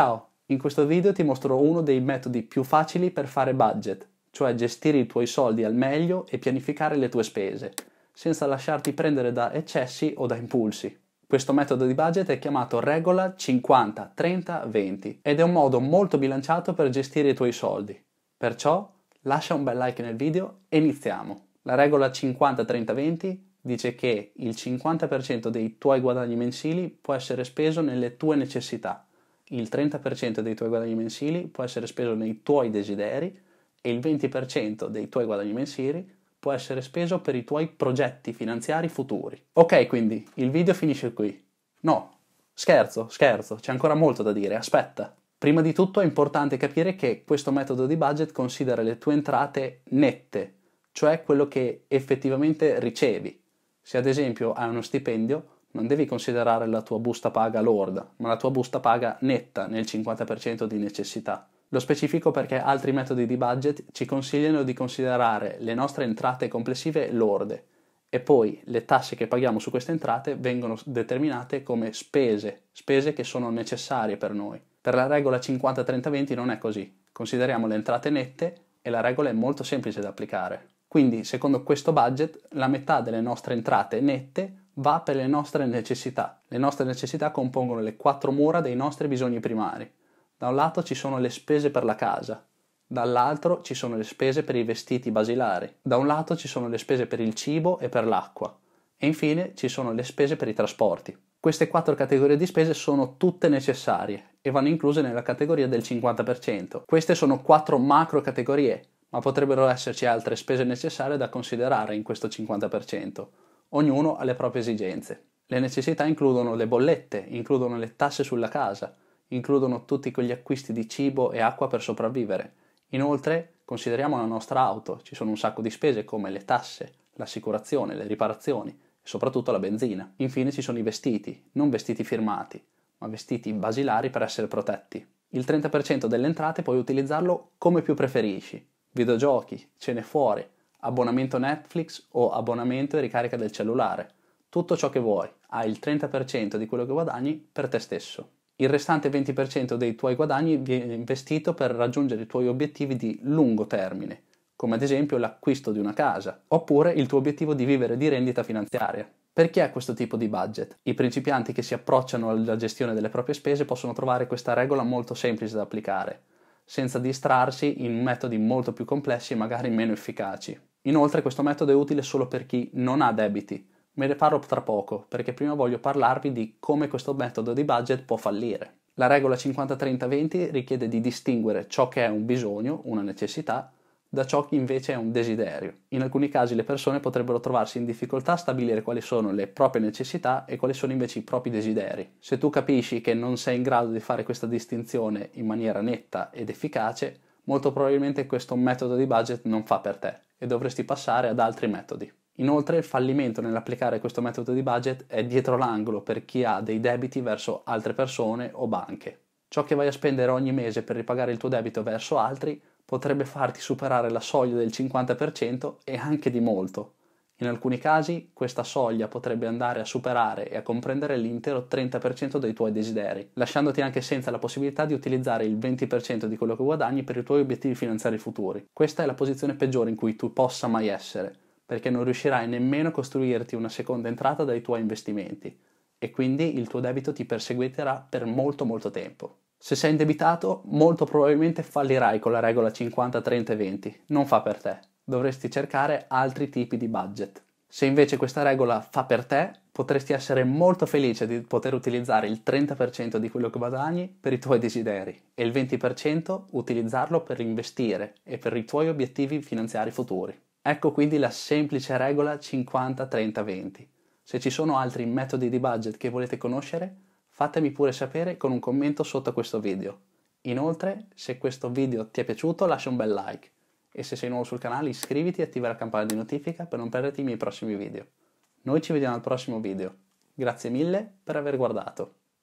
Ciao, in questo video ti mostro uno dei metodi più facili per fare budget, cioè gestire i tuoi soldi al meglio e pianificare le tue spese, senza lasciarti prendere da eccessi o da impulsi. Questo metodo di budget è chiamato regola 50-30-20 ed è un modo molto bilanciato per gestire i tuoi soldi. Perciò lascia un bel like nel video e iniziamo. La regola 50-30-20 dice che il 50% dei tuoi guadagni mensili può essere speso nelle tue necessità il 30% dei tuoi guadagni mensili può essere speso nei tuoi desideri e il 20% dei tuoi guadagni mensili può essere speso per i tuoi progetti finanziari futuri. Ok, quindi il video finisce qui. No, scherzo, scherzo, c'è ancora molto da dire, aspetta. Prima di tutto è importante capire che questo metodo di budget considera le tue entrate nette, cioè quello che effettivamente ricevi. Se ad esempio hai uno stipendio, non devi considerare la tua busta paga lorda, ma la tua busta paga netta nel 50% di necessità. Lo specifico perché altri metodi di budget ci consigliano di considerare le nostre entrate complessive lorde e poi le tasse che paghiamo su queste entrate vengono determinate come spese, spese che sono necessarie per noi. Per la regola 50-30-20 non è così, consideriamo le entrate nette e la regola è molto semplice da applicare. Quindi, secondo questo budget, la metà delle nostre entrate nette va per le nostre necessità. Le nostre necessità compongono le quattro mura dei nostri bisogni primari. Da un lato ci sono le spese per la casa, dall'altro ci sono le spese per i vestiti basilari, da un lato ci sono le spese per il cibo e per l'acqua, e infine ci sono le spese per i trasporti. Queste quattro categorie di spese sono tutte necessarie e vanno incluse nella categoria del 50%. Queste sono quattro macro categorie, ma potrebbero esserci altre spese necessarie da considerare in questo 50% ognuno ha le proprie esigenze. Le necessità includono le bollette, includono le tasse sulla casa, includono tutti quegli acquisti di cibo e acqua per sopravvivere. Inoltre, consideriamo la nostra auto, ci sono un sacco di spese come le tasse, l'assicurazione, le riparazioni e soprattutto la benzina. Infine ci sono i vestiti, non vestiti firmati, ma vestiti basilari per essere protetti. Il 30% delle entrate puoi utilizzarlo come più preferisci, videogiochi, cene fuori, abbonamento Netflix o abbonamento e ricarica del cellulare. Tutto ciò che vuoi, hai il 30% di quello che guadagni per te stesso. Il restante 20% dei tuoi guadagni viene investito per raggiungere i tuoi obiettivi di lungo termine, come ad esempio l'acquisto di una casa, oppure il tuo obiettivo di vivere di rendita finanziaria. Per chi è questo tipo di budget? I principianti che si approcciano alla gestione delle proprie spese possono trovare questa regola molto semplice da applicare, senza distrarsi in metodi molto più complessi e magari meno efficaci. Inoltre questo metodo è utile solo per chi non ha debiti. Me ne parlo tra poco, perché prima voglio parlarvi di come questo metodo di budget può fallire. La regola 50-30-20 richiede di distinguere ciò che è un bisogno, una necessità, da ciò che invece è un desiderio. In alcuni casi le persone potrebbero trovarsi in difficoltà a stabilire quali sono le proprie necessità e quali sono invece i propri desideri. Se tu capisci che non sei in grado di fare questa distinzione in maniera netta ed efficace, molto probabilmente questo metodo di budget non fa per te e dovresti passare ad altri metodi. Inoltre il fallimento nell'applicare questo metodo di budget è dietro l'angolo per chi ha dei debiti verso altre persone o banche. Ciò che vai a spendere ogni mese per ripagare il tuo debito verso altri potrebbe farti superare la soglia del 50% e anche di molto. In alcuni casi questa soglia potrebbe andare a superare e a comprendere l'intero 30% dei tuoi desideri, lasciandoti anche senza la possibilità di utilizzare il 20% di quello che guadagni per i tuoi obiettivi finanziari futuri. Questa è la posizione peggiore in cui tu possa mai essere, perché non riuscirai nemmeno a costruirti una seconda entrata dai tuoi investimenti e quindi il tuo debito ti perseguiterà per molto molto tempo. Se sei indebitato, molto probabilmente fallirai con la regola 50-30-20, non fa per te dovresti cercare altri tipi di budget. Se invece questa regola fa per te, potresti essere molto felice di poter utilizzare il 30% di quello che guadagni per i tuoi desideri e il 20% utilizzarlo per investire e per i tuoi obiettivi finanziari futuri. Ecco quindi la semplice regola 50-30-20. Se ci sono altri metodi di budget che volete conoscere, fatemi pure sapere con un commento sotto questo video. Inoltre, se questo video ti è piaciuto, lascia un bel like e se sei nuovo sul canale iscriviti e attiva la campana di notifica per non perderti i miei prossimi video. Noi ci vediamo al prossimo video. Grazie mille per aver guardato.